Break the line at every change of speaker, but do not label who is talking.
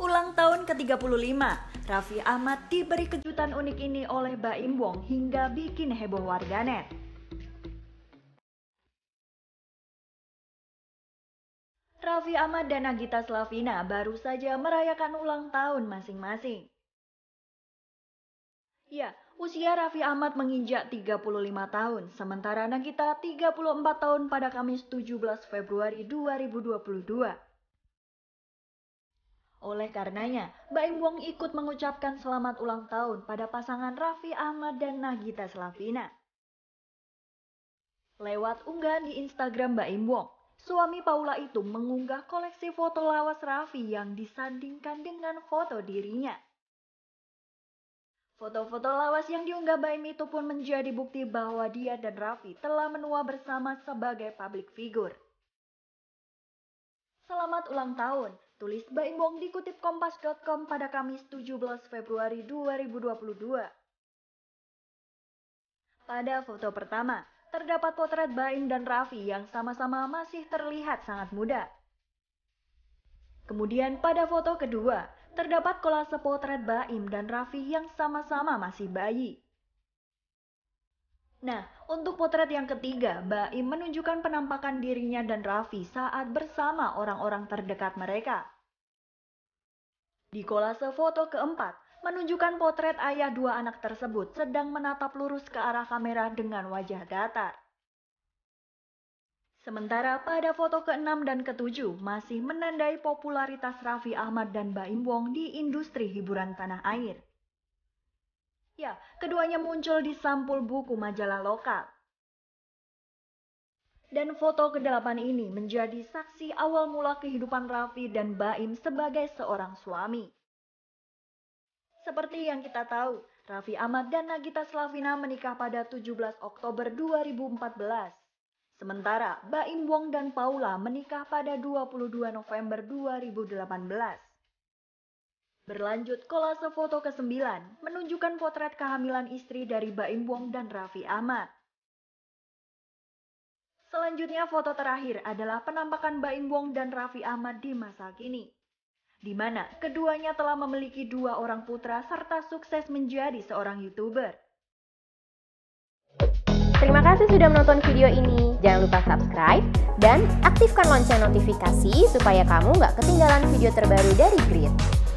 Ulang tahun ke-35, Raffi Ahmad diberi kejutan unik ini oleh Baim Wong hingga bikin heboh warganet. Raffi Ahmad dan Nagita Slavina baru saja merayakan ulang tahun masing-masing. Ya, usia Raffi Ahmad menginjak 35 tahun, sementara Nagita 34 tahun pada Kamis 17 Februari 2022. Oleh karenanya, Baim Wong ikut mengucapkan selamat ulang tahun pada pasangan Raffi Ahmad dan Nagita Slavina. Lewat unggahan di Instagram Baim Wong, suami Paula itu mengunggah koleksi foto lawas Raffi yang disandingkan dengan foto dirinya. Foto-foto lawas yang diunggah Baim itu pun menjadi bukti bahwa dia dan Raffi telah menua bersama sebagai public figure. Selamat ulang tahun, tulis Baim Wong dikutip kompas.com pada Kamis 17 Februari 2022. Pada foto pertama, terdapat potret Baim dan Raffi yang sama-sama masih terlihat sangat muda. Kemudian pada foto kedua, terdapat kolase potret Baim dan Raffi yang sama-sama masih bayi. Nah, untuk potret yang ketiga, Baim menunjukkan penampakan dirinya dan Raffi saat bersama orang-orang terdekat mereka. Di kolase foto keempat, menunjukkan potret ayah dua anak tersebut sedang menatap lurus ke arah kamera dengan wajah datar. Sementara pada foto ke-6 dan ke-7 masih menandai popularitas Raffi Ahmad dan Baim Wong di industri hiburan tanah air. Ya, keduanya muncul di sampul buku majalah lokal. Dan foto kedelapan ini menjadi saksi awal mula kehidupan Raffi dan Baim sebagai seorang suami. Seperti yang kita tahu, Raffi Ahmad dan Nagita Slavina menikah pada 17 Oktober 2014. Sementara Baim Wong dan Paula menikah pada 22 November 2018. Berlanjut, kolase foto ke-9 menunjukkan potret kehamilan istri dari Baim Wong dan Raffi Ahmad. Selanjutnya foto terakhir adalah penampakan Baim Wong dan Raffi Ahmad di masa kini, di mana keduanya telah memiliki dua orang putra serta sukses menjadi seorang YouTuber. Terima kasih sudah menonton video ini. Jangan lupa subscribe dan aktifkan lonceng notifikasi supaya kamu nggak ketinggalan video terbaru dari Grid.